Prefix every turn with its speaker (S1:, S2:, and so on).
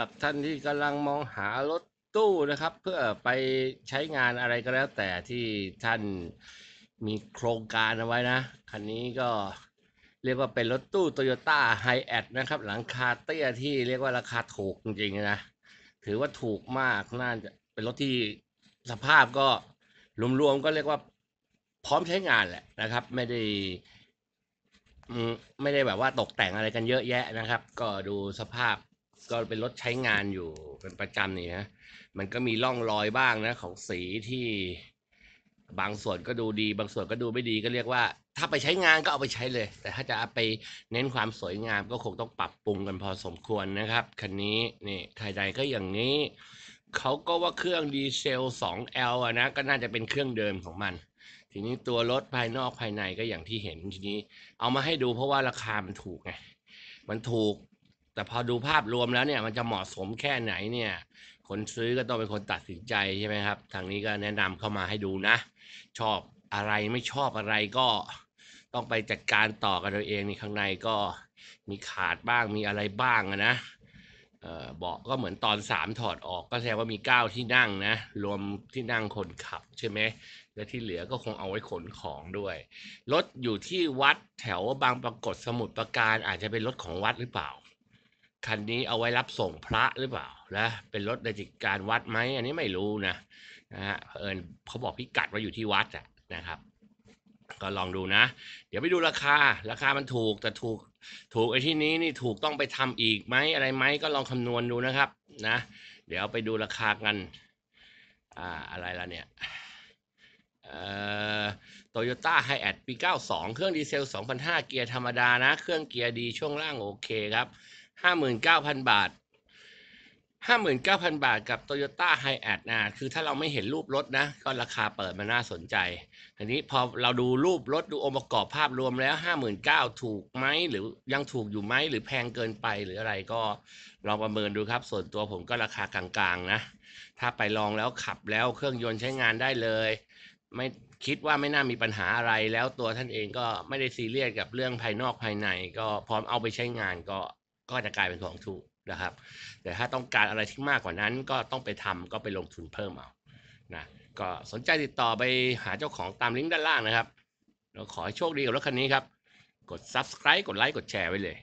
S1: รับท่านที่กำลังมองหารถตู้นะครับ เพื่อไปใช้งานอะไรก็แล้ว แต่ที่ท่านมีโครงการเอาไว้นะคันนี้ก็เรียกว่าเป็นรถตู้ Toyota h i แอนะครับ หลังคาเตี้ยที่เรียกว่าราคาถูกจริงๆนะถือว่าถูกมากน่าจะเป็นรถที่สภาพก็รวมๆก็เรียกว่า พร้อมใช้งานแหละนะครับ ไม่ได้ไม่ได้แบบว่าตกแต่งอะไรกันเยอะแยะนะครับ ก็ดูสภาพก็เป็นรถใช้งานอยู่เป็นประจำนี่ฮะมันก็มีร่องรอยบ้างนะของสีที่บางส่วนก็ดูดี บางส่วนก็ดูไม่ดีก็เรียกว่า ถ้าไปใช้งานก็เอาไปใช้เลย แต่ถ้าจะเอาไปเน้นความสวยงามก็คงต้องปรับปรุงกันพอสมควรนะครับคันนี้นี่ภายใดก็อย่างนี้เขาก็ว่าเครื่องดีเซล 2L อะนะก็น่าจะเป็นเครื่องเดิมของมัน ทีนี้ตัวรถภายนอกภายในก็อย่างที่เห็นทีนี้ เอามาให้ดูเพราะว่าราคามันถูกไงมันถูกแต่พอดูภาพรวมแล้วเนี่ยมันจะเหมาะสมแค่ไหนเนี่ยคนซื้อก็ต้องเป็นคนตัดสินใจใช่ไหมครับทางนี้ก็แนะนำเข้ามาให้ดูนะ ชอบอะไรไม่ชอบอะไรก็ต้องไปจัดการต่อกันเัวเองนี่ข้างในก็มีขาดบ้างมีอะไรบ้างนะเบาะก็เหมือนตอนสามถอดออกก็แสดงว่ามีเก้าที่นั่งนะรวมที่นั่งคนขับใช่ไหมและที่เหลือก็คงเอาไว้ขนของด้วยรถอยู่ที่วัดแถวบางปรากฏสมุทรปราการอาจจะเป็นรถของวัดหรือเปล่าคันนี้เอาไว้รับส่งพระหรือเปล่านะเป็นรถในจิการวัดไหม อันนี้ไม่รู้นะนะฮะเอิญเขาบอกพิกัดว่าอยู่ที่วัดอะนะครับ ก็ลองดูนะ เดี๋ยวไปดูราคา ราคามันถูกแต่ถูก ถูกไอ้ที่นี้นี่ถูกต้องไปทำอีกไหมอะไรไหมก็ลองคำนวณดูนะครับนะ เดี๋ยวไปดูราคากัน อ่าอะไรละเนี่ยโตโยต้าไฮแอดปี 92 เครื่องดีเซล2005เกียร์ธรรมดานะ เครื่องเกียร์ดีช่วงล่างโอเคครับห้าหมื่นเก้าพันบาทห้าหมื่นเก้าพันบาทกับโตโยต้าไฮแอดนะ คือถ้าเราไม่เห็นรูปรถนะ ก็ราคาเปิดมันน่าสนใจทีนี้พอเราดูรูปรถดูองค์ประกอบภาพรวมแล้วห้าหมื่นเก้าถูกไหมหรือยังถูกอยู่ไหมหรือแพงเกินไปหรืออะไรก็ลองประเมินดูครับ ส่วนตัวผมก็ราคากลางๆนะ ถ้าไปลองแล้วขับแล้วเครื่องยนต์ใช้งานได้เลย ไม่คิดว่าไม่น่ามีปัญหาอะไร แล้วตัวท่านเองก็ไม่ได้ซีเรียสกับเรื่องภายนอกภายใน ก็พร้อมเอาไปใช้งานก็ก็จะกลายเป็นของถูกนะครับ แต่ถ้าต้องการอะไรที่มากกว่านั้นก็ต้องไปทำก็ไปลงทุนเพิ่มเอานะก็สนใจติดต่อไปหาเจ้าของตามลิงก์ด้านล่างนะครับเราขอให้โชคดีกับรถคันนี้ครับ กด subscribe กดไลค์กดแชร์ไว้เลย